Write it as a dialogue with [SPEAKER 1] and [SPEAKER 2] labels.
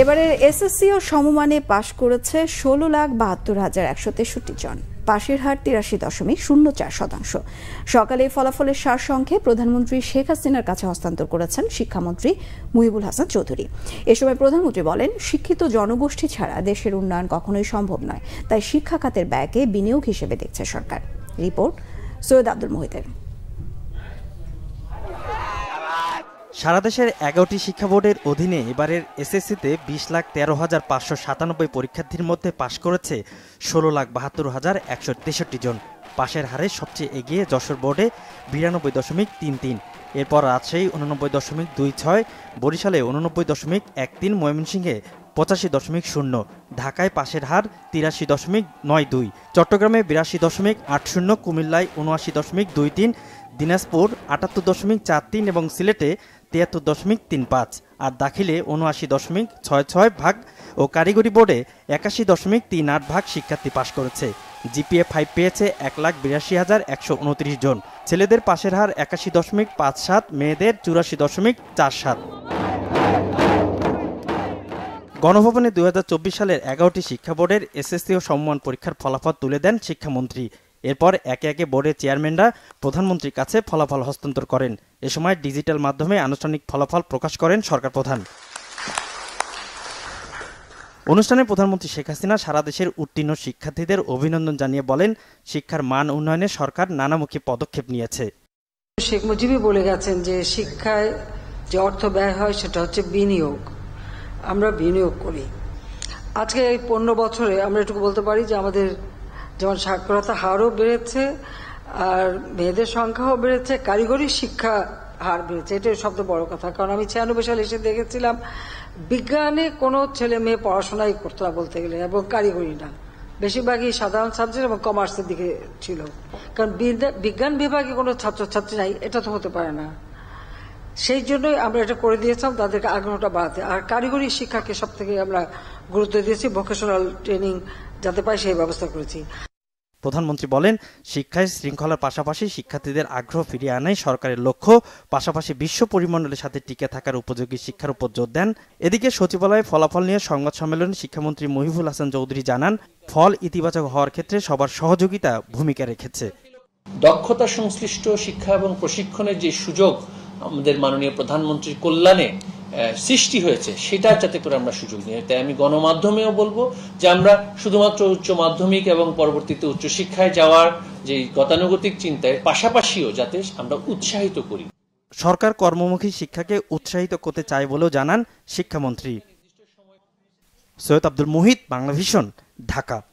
[SPEAKER 1] এবারের এসএসসি ও সমমানে পাশ করেছে ষোলো লাখ বাহাত্তর হাজার একশো তেষট্টি জন পাশের হার তিরাশি দশমিক শূন্য চার শতাংশ সকালে ফলাফলের সারসংখ্যে প্রধানমন্ত্রী শেখ হাসিনার কাছে হস্তান্তর করেছেন শিক্ষামন্ত্রী মুহিবুল হাসান চৌধুরী এ সময় প্রধানমন্ত্রী বলেন শিক্ষিত জনগোষ্ঠী ছাড়া দেশের উন্নয়ন কখনোই সম্ভব নয় তাই শিক্ষা খাতের ব্যয়কে বিনিয়োগ হিসেবে দেখছে সরকার রিপোর্ট সৈয়দ আব্দুল মোহিতের
[SPEAKER 2] সারা দেশের এগারোটি শিক্ষা বোর্ডের অধীনে এবারের এসএসসিতে বিশ লাখ তেরো হাজার পাঁচশো সাতানব্বই পরীক্ষার্থীর মধ্যে পাশ করেছে ষোলো লাখ বাহাত্তর হাজার একশো তেষট্টি জন পাশের হারে সবচেয়ে এগিয়ে যশোর বোর্ডে বিরানব্বই দশমিক তিন তিন এরপর রাজশাহী উননব্বই দশমিক দুই ছয় বরিশালে উননব্বই দশমিক এক তিন ময়মনসিংহে পঁচাশি দশমিক শূন্য ঢাকায় পাশের হার তিরাশি দশমিক নয় দুই চট্টগ্রামে বিরাশি দশমিক আট শূন্য কুমিল্লায় উনআশি দশমিক দুই তিন দিনাজপুর আটাত্তর দশমিক চার তিন এবং সিলেটে তিয়াত্তর দশমিক তিন পাঁচ আর দাখিলে উনআশি দশমিক ছয় ছয় ভাগ ও কারিগরি বোর্ডে একাশি দশমিক তিন আট ভাগ শিক্ষার্থী পাশ করেছে জিপিএ ফাইভ পেয়েছে এক লাখ বিরাশি হাজার একশো উনত্রিশ জন ছেলেদের পাশের হার একাশি দশমিক পাঁচ সাত মেয়েদের চুরাশি দশমিক চার সাত গণভবনে চব্বিশ সালের এগারোটি শিক্ষা বোর্ডের এসএসসি ও সম্মান পরীক্ষার ফলাফল তুলে দেন শিক্ষামন্ত্রী এরপর একে একে বোর্ডের চেয়ারম্যানরা প্রধানমন্ত্রীর কাছে ফলাফল হস্তান্তর করেন এ সময় ডিজিটাল মাধ্যমে আনুষ্ঠানিক ফলাফল প্রকাশ করেন সরকার প্রধান অনুষ্ঠানে প্রধানমন্ত্রী শেখ হাসিনা সারা দেশের উত্তীর্ণ শিক্ষার্থীদের অভিনন্দন জানিয়ে বলেন শিক্ষার মান উন্নয়নে সরকার নানামুখী পদক্ষেপ নিয়েছে
[SPEAKER 3] শেখ মুজিবই বলে গেছেন যে শিক্ষায় যে অর্থ ব্যয় হয় সেটা হচ্ছে বিনিয়োগ আমরা বিনিয়োগ করি আজকে এই পনেরো বছরে আমরা এটুকু বলতে পারি যে আমাদের যেমন সাক্ষরতা হারও বেড়েছে আর মেয়েদের সংখ্যাও বেড়েছে কারিগরি শিক্ষা হার বেড়েছে এটাই সবচেয়ে বড় কথা কারণ আমি ছিয়ানব্বই সালে এসে দেখেছিলাম বিজ্ঞানে কোনো ছেলে মেয়ে পড়াশোনাই করতো না বলতে গেলে এবং কারিগরি না বেশিরভাগই সাধারণ সাবজেক্ট এবং কমার্সের দিকে ছিল কারণ বিজ্ঞান বিভাগে কোনো ছাত্রছাত্রী নাই এটা তো হতে পারে না সেই জন্যই আমরা এটা করে দিয়েছিলাম তাদেরকে আগ্রহটা বাড়াতে আর কারিগরি শিক্ষাকে সব থেকে আমরা গুরুত্ব দিয়েছি ভোকেশনাল ট্রেনিং যাতে পাই সেই ব্যবস্থা করেছি
[SPEAKER 2] প্রধানমন্ত্রী বলেন শিক্ষায় শৃঙ্খলার পাশাপাশি শিক্ষার্থীদের আগ্রহ ফিরিয়ে আনাই সরকারের লক্ষ্য পাশাপাশি বিশ্ব পরিমণ্ডলের সাথে টিকে থাকার উপযোগী শিক্ষার উপর জোর দেন এদিকে সচিবালয়ে ফলাফল নিয়ে সংবাদ সম্মেলনে শিক্ষামন্ত্রী মহিবুল হাসান চৌধুরী জানান ফল ইতিবাচক হওয়ার ক্ষেত্রে সবার সহযোগিতা ভূমিকা রেখেছে
[SPEAKER 4] দক্ষতা সংশ্লিষ্ট শিক্ষা এবং প্রশিক্ষণের যে সুযোগ আমাদের মাননীয় প্রধানমন্ত্রীর কল্যাণে সৃষ্টি হয়েছে সেটা যাতে করে আমরা সুযোগ নিই তাই আমি গণমাধ্যমেও বলবো যে আমরা শুধুমাত্র উচ্চ মাধ্যমিক এবং পরবর্তীতে উচ্চশিক্ষায় যাওয়ার যে গতানুগতিক চিন্তায় পাশাপাশিও যাতে আমরা উৎসাহিত করি
[SPEAKER 2] সরকার কর্মমুখী শিক্ষাকে উৎসাহিত করতে চায় বলেও জানান শিক্ষামন্ত্রী
[SPEAKER 3] সৈয়দ আব্দুল মুহিত বাংলাভিশন ঢাকা